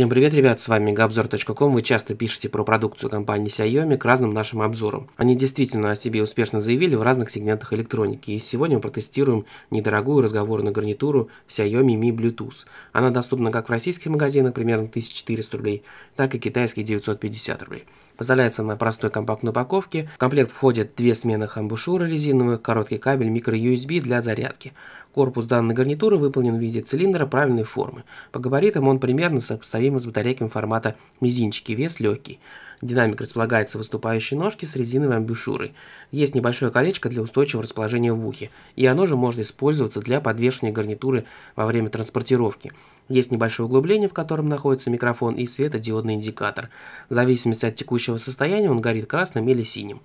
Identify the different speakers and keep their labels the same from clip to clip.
Speaker 1: Всем привет, ребят, с вами Габзор.ком. Вы часто пишете про продукцию компании Xiaomi к разным нашим обзорам. Они действительно о себе успешно заявили в разных сегментах электроники. И сегодня мы протестируем недорогую разговорную гарнитуру Xiaomi Mi Bluetooth. Она доступна как в российских магазинах, примерно 1400 рублей, так и китайских 950 рублей. Поставляется на простой компактной упаковке. В комплект входит две смены амбушюры резиновых, короткий кабель USB для зарядки. Корпус данной гарнитуры выполнен в виде цилиндра правильной формы. По габаритам он примерно сопоставим с батарейками формата мизинчики, вес легкий динамик располагается в выступающей ножке с резиновой амбушюрой. Есть небольшое колечко для устойчивого расположения в ухе, и оно же может использоваться для подвешивания гарнитуры во время транспортировки. Есть небольшое углубление, в котором находится микрофон и светодиодный индикатор. В зависимости от текущего состояния он горит красным или синим.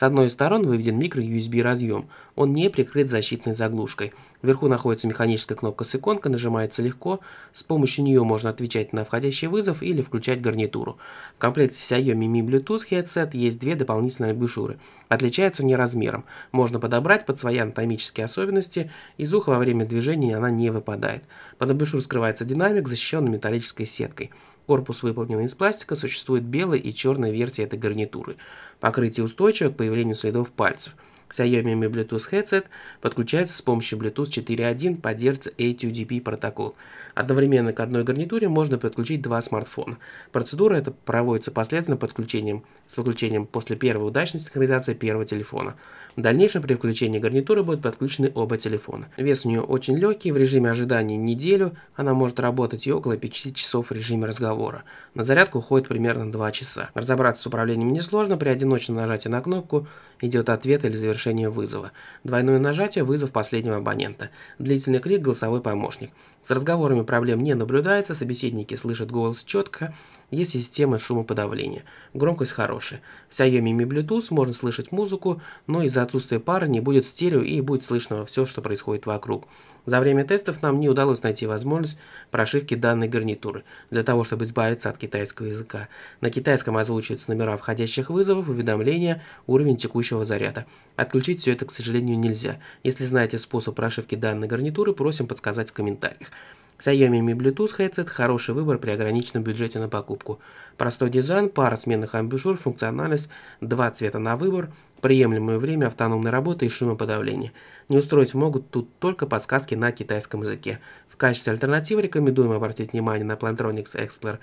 Speaker 1: С одной из сторон выведен микро-USB разъем. Он не прикрыт защитной заглушкой. Вверху находится механическая кнопка с иконкой, нажимается легко. С помощью нее можно отвечать на входящий вызов или включать гарнитуру. В комплекте с Xiaomi Mi Bluetooth headset есть две дополнительные бешуры. Отличаются они размером. Можно подобрать под свои анатомические особенности. Из уха во время движения она не выпадает. Под абешур скрывается динамик, защищенный металлической сеткой. Корпус выполнен из пластика, существует белая и черная версия этой гарнитуры. Покрытие устойчиво к появлению следов пальцев – Xiaomi Bluetooth Headset подключается с помощью Bluetooth 4.1 по A2DP протокол. Одновременно к одной гарнитуре можно подключить два смартфона. Процедура эта проводится последовательно подключением с выключением после первой удачной синхронизации первого телефона. В дальнейшем при включении гарнитуры будут подключены оба телефона. Вес у нее очень легкий, в режиме ожидания неделю, она может работать и около 5 часов в режиме разговора. На зарядку уходит примерно 2 часа. Разобраться с управлением несложно, при одиночном нажатии на кнопку идет ответ или завершение разрешение вызова. Двойное нажатие – вызов последнего абонента. Длительный крик – голосовой помощник. С разговорами проблем не наблюдается, собеседники слышат голос четко, есть система шумоподавления. Громкость хорошая. В Xiaomi Mi Bluetooth можно слышать музыку, но из-за отсутствия пары не будет стерео и будет слышно все, что происходит вокруг. За время тестов нам не удалось найти возможность прошивки данной гарнитуры, для того, чтобы избавиться от китайского языка. На китайском озвучиваются номера входящих вызовов, уведомления, уровень текущего заряда. От Отключить все это, к сожалению, нельзя. Если знаете способ прошивки данной гарнитуры, просим подсказать в комментариях. Xiaomi Mi Bluetooth Headset – хороший выбор при ограниченном бюджете на покупку. Простой дизайн, пара сменных амбушюр, функциональность, два цвета на выбор, приемлемое время автономной работы и шумоподавление. Не устроить могут тут только подсказки на китайском языке. В качестве альтернативы рекомендуем обратить внимание на Plantronics Explorer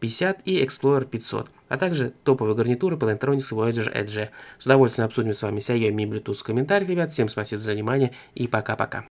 Speaker 1: 50 и Explorer 500, а также топовые гарнитуры Plantronics Voyager Edge. С удовольствием обсудим с вами Xiaomi Bluetooth в комментариях, ребят. Всем спасибо за внимание и пока-пока.